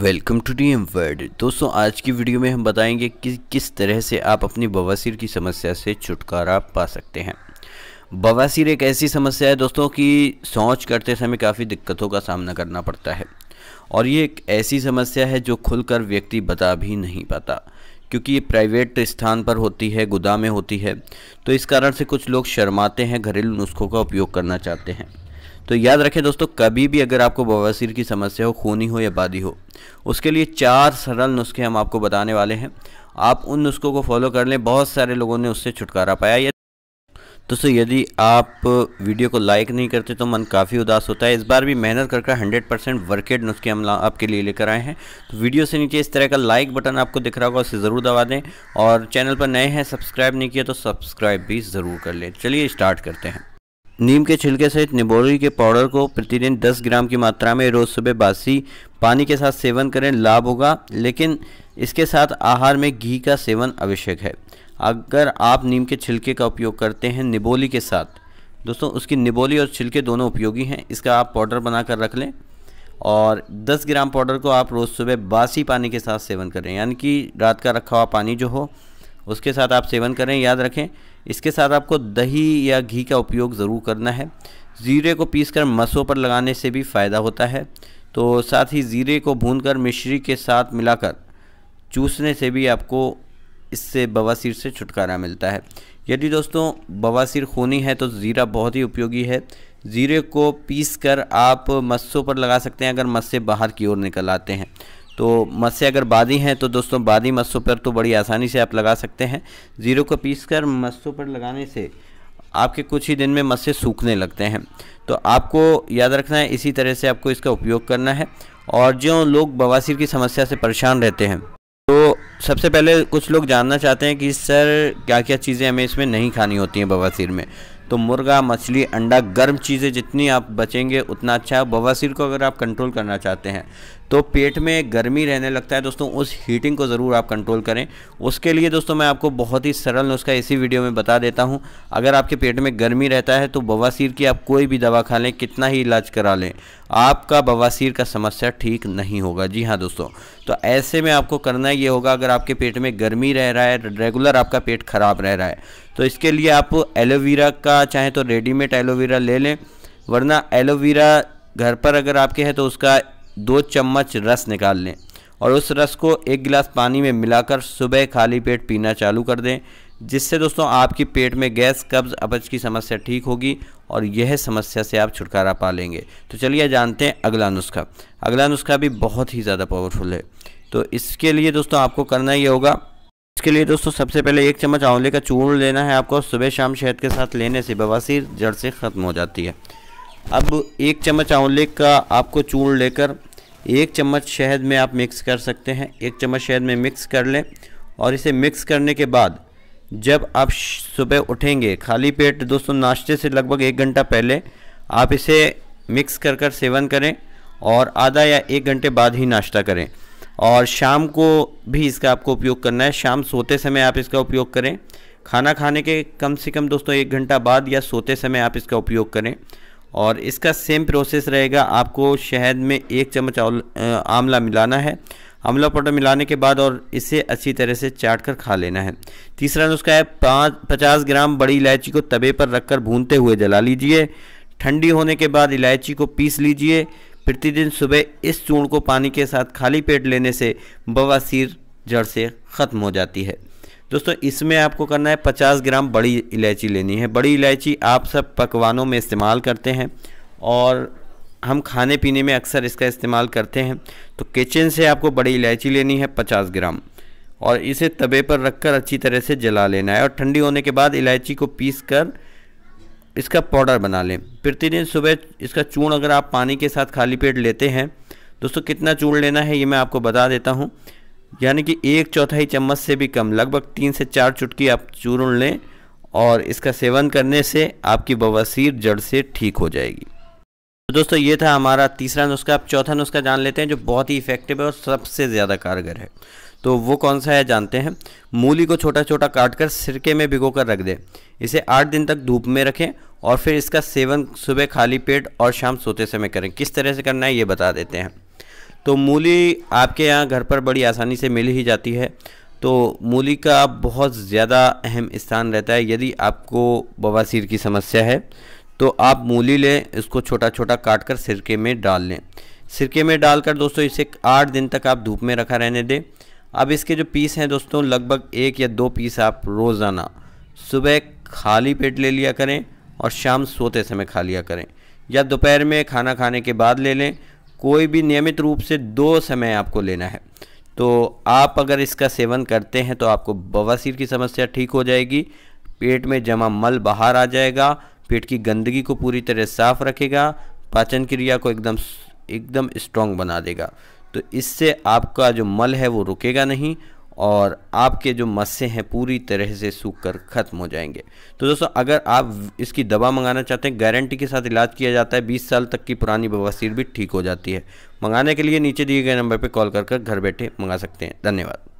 welcome to D M world दोस्तों आज की वीडियो में हम बताएंगे कि किस तरह से आप अपनी बवासीर की समस्या से छुटकारा पा सकते हैं बवासीर एक ऐसी समस्या है दोस्तों कि सोच करते समय काफ़ी दिक्कतों का सामना करना पड़ता है और ये एक ऐसी समस्या है जो खुलकर व्यक्ति बता भी नहीं पाता क्योंकि ये प्राइवेट स्थान पर होती है गुदा में होती है तो इस कारण से कुछ लोग शर्माते हैं घरेलू नुस्खों का उपयोग करना चाहते हैं तो याद रखें दोस्तों कभी भी अगर आपको बवासीर की समस्या हो खूनी हो या बादी हो उसके लिए चार सरल नुस्खे हम आपको बताने वाले हैं आप उन नुस्खों को फॉलो कर लें बहुत सारे लोगों ने उससे छुटकारा पाया या दोस्तों यदि आप वीडियो को लाइक नहीं करते तो मन काफ़ी उदास होता है इस बार भी मेहनत कर कर हंड्रेड परसेंट वर्केड नुस्खे हम आपके लिए लेकर आए हैं तो वीडियो से नीचे इस तरह का लाइक बटन आपको दिख रहा होगा उसे ज़रूर दबा दें और चैनल पर नए हैं सब्सक्राइब नहीं किया तो सब्सक्राइब भी ज़रूर कर लें चलिए स्टार्ट करते हैं नीम के छिलके सहित निबोरी के पाउडर को प्रतिदिन 10 ग्राम की मात्रा में रोज़ सुबह बासी पानी के साथ सेवन करें लाभ होगा लेकिन इसके साथ आहार में घी का सेवन आवश्यक है अगर आप नीम के छिलके का उपयोग करते हैं निबोली के साथ दोस्तों उसकी निबोली और छिलके दोनों उपयोगी हैं इसका आप पाउडर बना कर रख लें और 10 ग्राम पाउडर को आप रोज़ सुबह बासी पानी के साथ सेवन करें यानी कि रात का रखा हुआ पानी जो हो उसके साथ आप सेवन करें याद रखें इसके साथ आपको दही या घी का उपयोग ज़रूर करना है ज़ीरे को पीसकर मसों पर लगाने से भी फ़ायदा होता है तो साथ ही ज़ीरे को भूनकर मिश्री के साथ मिलाकर चूसने से भी आपको इससे बवासीर से छुटकारा मिलता है यदि दोस्तों बवासीर खूनी है तो ज़ीरा बहुत ही उपयोगी है ज़ीरे को पीस कर आप मस्सों पर लगा सकते हैं अगर मस्से बाहर की ओर निकल आते हैं तो मत्स्य अगर बादी हैं तो दोस्तों बादी मत्स्यों पर तो बड़ी आसानी से आप लगा सकते हैं ज़ीरो को पीस कर मत्स्यों पर लगाने से आपके कुछ ही दिन में मत्स्य सूखने लगते हैं तो आपको याद रखना है इसी तरह से आपको इसका उपयोग करना है और जो लोग बवासीर की समस्या से परेशान रहते हैं तो सबसे पहले कुछ लोग जानना चाहते हैं कि सर क्या क्या चीज़ें हमें इसमें नहीं खानी होती हैं बवासीर में तो मुर्गा मछली अंडा गर्म चीज़ें जितनी आप बचेंगे उतना अच्छा है बवासीर को अगर आप कंट्रोल करना चाहते हैं तो पेट में गर्मी रहने लगता है दोस्तों उस हीटिंग को ज़रूर आप कंट्रोल करें उसके लिए दोस्तों मैं आपको बहुत ही सरल नुस्खा इसी वीडियो में बता देता हूं अगर आपके पेट में गर्मी रहता है तो बवासीर की आप कोई भी दवा खा लें कितना ही इलाज करा लें आपका बवासीर का समस्या ठीक नहीं होगा जी हाँ दोस्तों तो ऐसे में आपको करना ये होगा अगर आपके पेट में गर्मी रह रहा है रेगुलर आपका पेट ख़राब रह रहा है तो इसके लिए आप एलोवेरा का चाहे तो रेडीमेड एलोवेरा ले लें वरना एलोवेरा घर पर अगर आपके है तो उसका दो चम्मच रस निकाल लें और उस रस को एक गिलास पानी में मिलाकर सुबह खाली पेट पीना चालू कर दें जिससे दोस्तों आपकी पेट में गैस कब्ज अपच की समस्या ठीक होगी और यह समस्या से आप छुटकारा पा लेंगे तो चलिए जानते हैं अगला नुस्खा अगला नुस्खा भी बहुत ही ज़्यादा पावरफुल है तो इसके लिए दोस्तों आपको करना ये होगा इसके लिए दोस्तों सबसे पहले एक चम्मच आंवले का चूर्ण लेना है आपको सुबह शाम शहद के साथ लेने से बवासीर जड़ से ख़त्म हो जाती है अब एक चम्मच आंवले का आपको चूर्ण लेकर एक चम्मच शहद में आप मिक्स कर सकते हैं एक चम्मच शहद में मिक्स कर लें और इसे मिक्स करने के बाद जब आप सुबह उठेंगे खाली पेट दोस्तों नाश्ते से लगभग एक घंटा पहले आप इसे मिक्स कर कर सेवन करें और आधा या एक घंटे बाद ही नाश्ता करें और शाम को भी इसका आपको उपयोग करना है शाम सोते समय आप इसका उपयोग करें खाना खाने के कम से कम दोस्तों एक घंटा बाद या सोते समय आप इसका उपयोग करें और इसका सेम प्रोसेस रहेगा आपको शहद में एक चम्मच आंवला मिलाना है आंवला पाउडर मिलाने के बाद और इसे अच्छी तरह से चाट कर खा लेना है तीसरा नुस्खा है पाँच पचास ग्राम बड़ी इलायची को तवे पर रखकर भूनते हुए जला लीजिए ठंडी होने के बाद इलायची को पीस लीजिए प्रतिदिन सुबह इस चूर्ण को पानी के साथ खाली पेट लेने से बवासीर जड़ से ख़त्म हो जाती है दोस्तों इसमें आपको करना है 50 ग्राम बड़ी इलायची लेनी है बड़ी इलायची आप सब पकवानों में इस्तेमाल करते हैं और हम खाने पीने में अक्सर इसका इस्तेमाल करते हैं तो किचन से आपको बड़ी इलायची लेनी है 50 ग्राम और इसे तवे पर रखकर अच्छी तरह से जला लेना है और ठंडी होने के बाद इलायची को पीस कर इसका पाउडर बना लें प्रतिदिन सुबह इसका चूर्ण अगर आप पानी के साथ खाली पेट लेते हैं दोस्तों कितना चूर्ण लेना है ये मैं आपको बता देता हूँ यानी कि एक चौथाई चम्मच से भी कम लगभग तीन से चार चुटकी आप चूर्ण लें और इसका सेवन करने से आपकी बवासीर जड़ से ठीक हो जाएगी तो दोस्तों ये था हमारा तीसरा नुस्खा आप चौथा नुस्खा जान लेते हैं जो बहुत ही इफेक्टिव है और सबसे ज़्यादा कारगर है तो वो कौन सा है जानते हैं मूली को छोटा छोटा काट कर सिरके में भिगो कर रख दें इसे आठ दिन तक धूप में रखें और फिर इसका सेवन सुबह खाली पेट और शाम सोते समय करें किस तरह से करना है ये बता देते हैं तो मूली आपके यहाँ घर पर बड़ी आसानी से मिल ही जाती है तो मूली का बहुत ज़्यादा अहम स्थान रहता है यदि आपको बवासीर की समस्या है तो आप मूली लें इसको छोटा छोटा काट कर सिरके में डाल लें सिरके में डालकर दोस्तों इसे आठ दिन तक आप धूप में रखा रहने दें अब इसके जो पीस हैं दोस्तों लगभग एक या दो पीस आप रोज़ाना सुबह खाली पेट ले लिया करें और शाम सोते समय खा लिया करें या दोपहर में खाना खाने के बाद ले लें कोई भी नियमित रूप से दो समय आपको लेना है तो आप अगर इसका सेवन करते हैं तो आपको बवासीर की समस्या ठीक हो जाएगी पेट में जमा मल बाहर आ जाएगा पेट की गंदगी को पूरी तरह साफ रखेगा पाचन क्रिया को एकदम एकदम स्ट्रॉन्ग बना देगा तो इससे आपका जो मल है वो रुकेगा नहीं और आपके जो मस्से हैं पूरी तरह से सूख कर ख़त्म हो जाएंगे तो दोस्तों अगर आप इसकी दवा मंगाना चाहते हैं गारंटी के साथ इलाज किया जाता है 20 साल तक की पुरानी बवासीर भी ठीक हो जाती है मंगाने के लिए नीचे दिए गए नंबर पर कॉल कर घर बैठे मंगा सकते हैं धन्यवाद